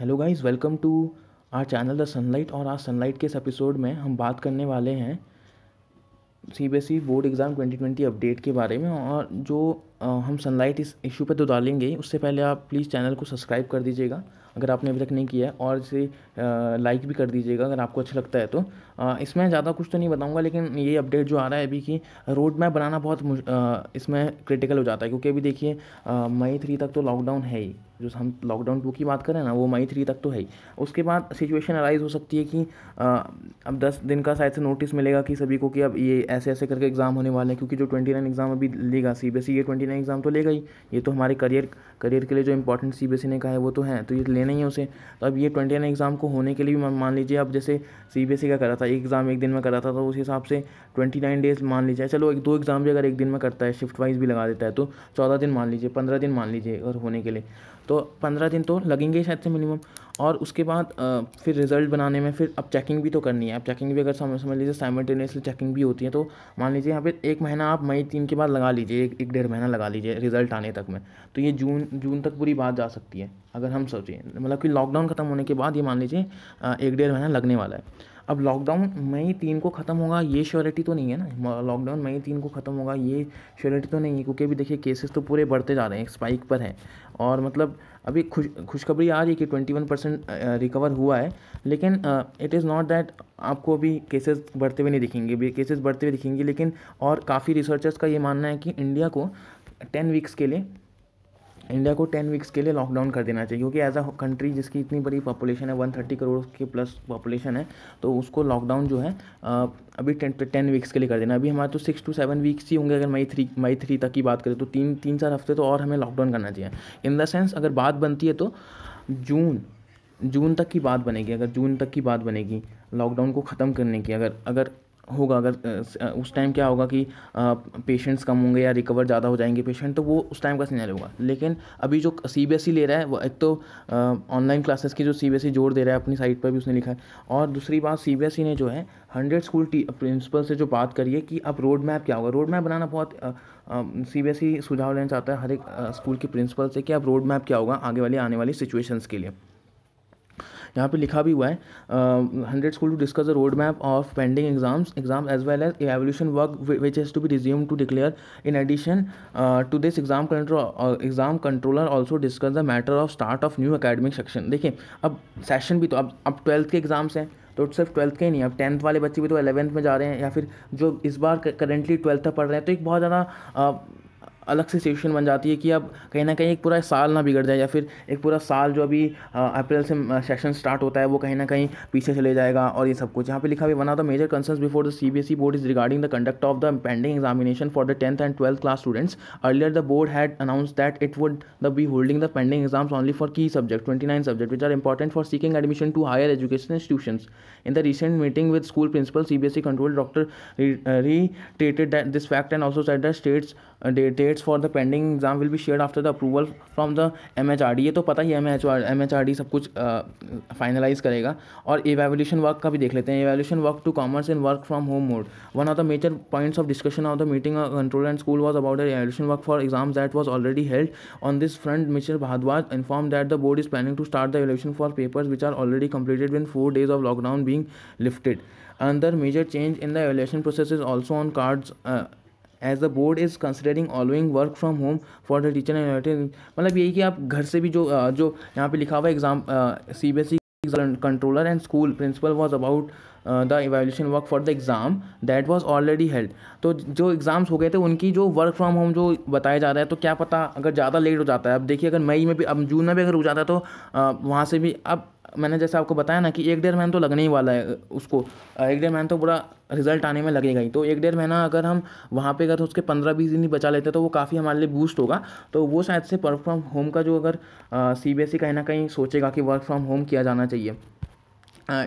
hello guys welcome to our channel the sunlight और आज sunlight के इस एपिसोड में हम बात करने वाले हैं सीबीएसई बोर्ड एग्ज़ाम 2020 अपडेट के बारे में और जो हम सनलाइट इस इशू पे तो डालेंगे ही उससे पहले आप प्लीज़ चैनल को सब्सक्राइब कर दीजिएगा अगर आपने अभी तक नहीं किया है और इसे लाइक भी कर दीजिएगा अगर आपको अच्छा लगता है तो इसमें ज़्यादा कुछ तो नहीं बताऊंगा लेकिन ये अपडेट जो आ रहा है अभी कि रोड मैप बनाना बहुत इसमें क्रिटिकल हो जाता है क्योंकि अभी देखिए मई थ्री तक तो लॉकडाउन है ही जो हम लॉकडाउन टू की बात करें ना वो मई थ्री तक तो है ही उसके बाद सिचुएशन अराइज हो सकती है कि अब दस दिन का शायद से नोटिस मिलेगा कि सभी को कि अब ये ऐसे ऐसे करके एग्ज़ाम होने वाले हैं क्योंकि जो ट्वेंटी नाइन एग्ज़ाम अभी लेगा सी बी सी ये ट्वेंटी बिना एग्ज़ाम तो लेगा ही ये तो हमारे करियर करियर के लिए जो इंपॉर्टेंट सी बी ने कहा है वो तो है तो ये लेना ही है उसे तो अब ये ट्वेंटी नाइन एग्ज़ाम को होने के लिए भी मान लीजिए अब जैसे सी बी e का करा था एक एग्ज़ाम एक दिन में करा था तो उस हिसाब से ट्वेंटी नाइन डेज़ मान लीजिए चलो एक दो एग्ज़ाम भी अगर एक दिन में करता है शिफ्ट वाइज भी लगा देता है तो चौदह दिन मान लीजिए पंद्रह दिन मान लीजिए अगर होने के लिए तो पंद्रह दिन तो लगेंगे शायद से मिनिमम और उसके बाद फिर रिज़ल्ट बनाने में फिर अब चेकिंग भी तो करनी है अब चेकिंग भी अगर समझ समझ लीजिए साइमल्टेनियसली चेकिंग भी होती है तो मान लीजिए यहाँ पे एक महीना आप मई तीन के बाद लगा लीजिए एक एक डेढ़ महीना लगा लीजिए रिज़ल्ट आने तक में तो ये जून जून तक पूरी बात जा सकती है अगर हम सोचें मतलब कि लॉकडाउन ख़त्म होने के बाद ये मान लीजिए एक डेढ़ महीना लगने वाला है अब लॉकडाउन मई तीन को ख़त्म होगा ये श्योरिटी तो नहीं है ना लॉकडाउन मई तीन को ख़त्म होगा ये श्योरिटी तो नहीं है क्योंकि अभी देखिए केसेस तो पूरे बढ़ते जा रहे हैं स्पाइक पर हैं और मतलब अभी खुश खुशखबरी आ रही है कि ट्वेंटी वन परसेंट रिकवर हुआ है लेकिन इट इज़ नॉट दैट आपको अभी केसेस बढ़ते हुए नहीं दिखेंगे अभी केसेस बढ़ते हुए दिखेंगे लेकिन और काफ़ी रिसर्चर्स का ये मानना है कि इंडिया को टेन वीक्स के लिए इंडिया को टेन वीक्स के लिए लॉकडाउन कर देना चाहिए क्योंकि एज अ कंट्री जिसकी इतनी बड़ी पॉपुलेशन है वन थर्टी करोड़ की प्लस पॉपुलेशन है तो उसको लॉकडाउन जो है अभी टेन टेन वीक्स के लिए कर देना अभी हमारे तो सिक्स टू सेवन वीक्स ही होंगे अगर मई थ्री मई थ्री तक की बात करें तो तीन तीन चार हफ्ते तो और हमें लॉकडाउन करना चाहिए इन द सेंस अगर बात बनती है तो जून जून तक की बात बनेगी अगर जून तक की बात बनेगी लॉकडाउन को ख़त्म करने की अगर अगर होगा अगर उस टाइम क्या होगा कि पेशेंट्स कम होंगे या रिकवर ज़्यादा हो जाएंगे पेशेंट तो वो उस टाइम का सिनेरियो होगा लेकिन अभी जो सी बी एस ई ले रहा है वो एक तो ऑनलाइन क्लासेस की जो सी बी एस ई जोड़ दे रहा है अपनी साइट पर भी उसने लिखा है और दूसरी बात सी बी एस ई ने जो है हंड्रेड स्कूल प्रिंसिपल से जो बात करिए कि अब रोड मैप क्या होगा रोड मैप बनाना बहुत सी बी एस ई सुझाव लेना चाहता है हर एक स्कूल के प्रिंसिपल से कि अब रोड मैप क्या होगा आगे वाली आने वाली सिचुएशंस के लिए यहाँ पे लिखा भी हुआ है hundred school to discuss the road map of pending exams exam as well as evaluation work which has to be resume to declare in addition to this exam control exam controller also discuss the matter of start of new academic section देखिए अब session भी तो अब अब twelfth के exams हैं तो सिर्फ ट्वेल्थ के ही नहीं अब टेंथ वाले बच्चे भी तो एलेवंथ में जा रहे हैं या फिर जो इस बार करेंटली ट्वेल्थ तक पढ़ रहे हैं तो एक बहुत ज़्यादा अलग से सिचुएशन बन जाती है कि अब कहीं ना कहीं एक पूरा साल ना बिगड़ जाए या फिर एक पूरा साल जो अभी अप्रैल से सेशन स्टार्ट होता है वो कहीं ना कहीं पीछे चले जाएगा और ये सब कुछ यहाँ पे लिखा भी बना था major concern before the C B S E board is regarding the conduct of the pending examination for the tenth and twelfth class students earlier the board had announce that it would the be holding the pending exams only for key subject twenty nine subject which are important for seeking admission to higher education institutions in the recent meeting with school principal C B S E control doctor re that this fact and also set that states date dates for the pending exam will be share after the approval from the M H R D ये तो पता ही M H M H R D सब कुछ finalise करेगा और evaluation work का भी देख लेते हैं evaluation work to commerce and work from home mode one of the major points of discussion of the meeting control and school was about evaluation work for exam that was already held on this front mister Bhardwaj inform that the board is planning to start the evaluation for papers which are already completed within four days of lockdown being lifted अंदर major change in the evaluation process is also on cards as the board is considering allowing work from home for the teacher and मतलब यही कि आप घर से भी जो जो यहाँ पे लिखा हुआ exam C B S E controller and school principal was about the evaluation work for the exam that was already held तो जो एग्ज़ाम्स हो गए थे उनकी जो वर्क फ्रॉम होम जो बताया जा रहा है तो क्या पता अगर ज़्यादा लेट हो जाता है अब देखिए अगर मई में भी अब जून में भी अगर हो जाता है तो वहाँ से भी अब मैंने जैसे आपको बताया ना कि एक डेढ़ महीना तो लगने ही वाला है उसको एक डेढ़ महीना तो पूरा रिजल्ट आने में लगेगा ही तो एक डेढ़ महीना अगर हम वहाँ पे अगर तो उसके पंद्रह बीस दिन ही बचा लेते तो वो काफ़ी हमारे लिए बूस्ट होगा तो वो शायद से वर्क फ्रॉम होम का जो अगर सी बी एस ई कहीं ना कहीं सोचेगा कि वर्क फ्रॉम होम किया जाना चाहिए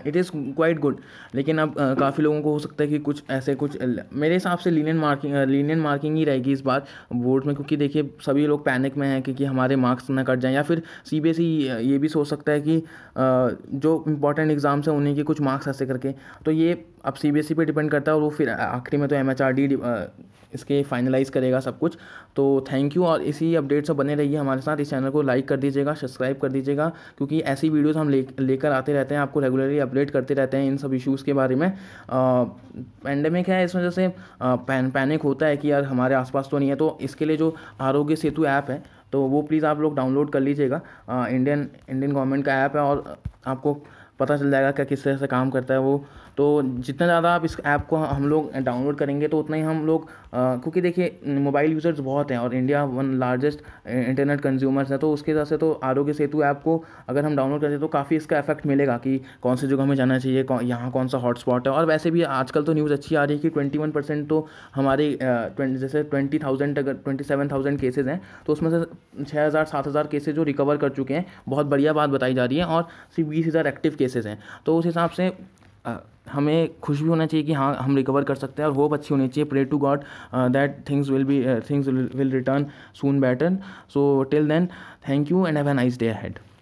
इट इज़ क्वाइट गुड लेकिन अब uh, काफ़ी लोगों को हो सकता है कि कुछ ऐसे कुछ मेरे हिसाब से लीनियन मार्किंग लीनियन मार्किंग ही रहेगी इस बार बोर्ड में क्योंकि देखिए सभी लोग पैनिक में हैं क्योंकि हमारे मार्क्स ना कट जाएं या फिर सी बी एस ई ये भी सोच सकता है कि uh, जो इंपॉर्टेंट एग्ज़ाम्स हैं उन्हीं के कुछ मार्क्स ऐसे करके तो ये अब सी बी एस ई पर डिपेंड करता है और वो फिर आखिरी में तो एम एच आर डी इसके फाइनलाइज़ करेगा सब कुछ तो थैंक यू और इसी अपडेट से बने रहिए हमारे साथ इस चैनल को लाइक कर दीजिएगा सब्सक्राइब कर दीजिएगा क्योंकि ऐसी वीडियोस हम ले लेकर आते रहते हैं आपको रेगुलरली अपडेट करते रहते हैं इन सब इश्यूज़ के बारे में पैंडमिक है इस वजह से पैन पैनिक होता है कि यार हमारे आसपास तो नहीं है तो इसके लिए जो आरोग्य सेतु ऐप है तो वो प्लीज़ आप लोग डाउनलोड कर लीजिएगा इंडियन इंडियन गवर्नमेंट का ऐप है और आपको पता चल जाएगा क्या किस तरह से काम करता है वो तो जितना ज़्यादा आप इस ऐप को हम लोग डाउनलोड करेंगे तो उतना ही हम लोग क्योंकि देखिए मोबाइल यूज़र्स बहुत हैं और India one largest internet consumers है तो उसके हिसाब से तो आरोग्य सेतु ऐप को अगर हम डाउनलोड करते हैं तो काफ़ी इसका इफेक्ट मिलेगा कि कौन सी जगह हमें जाना चाहिए यहाँ कौन सा हॉटस्पॉट है और वैसे भी आजकल तो न्यूज़ अच्छी आ रही है कि ट्वेंटी वन परसेंट तो हमारे जैसे ट्वेंटी थाउजेंड अगर ट्वेंटी सेवन थाउजेंड केसेज हैं तो उसमें से छः हज़ार सात हज़ार केसेज जो रिकवर कर चुके हैं बहुत बढ़िया बात बताई जा रही है और सिर्फ बीस हज़ार एक्टिव केसेस हैं तो उस हिसाब से हमें खुश भी होना चाहिए कि हाँ हम रिकवर कर सकते हैं और होप अच्छी होनी चाहिए pray to God that things will be things will return soon better so till then thank you and have a nice day had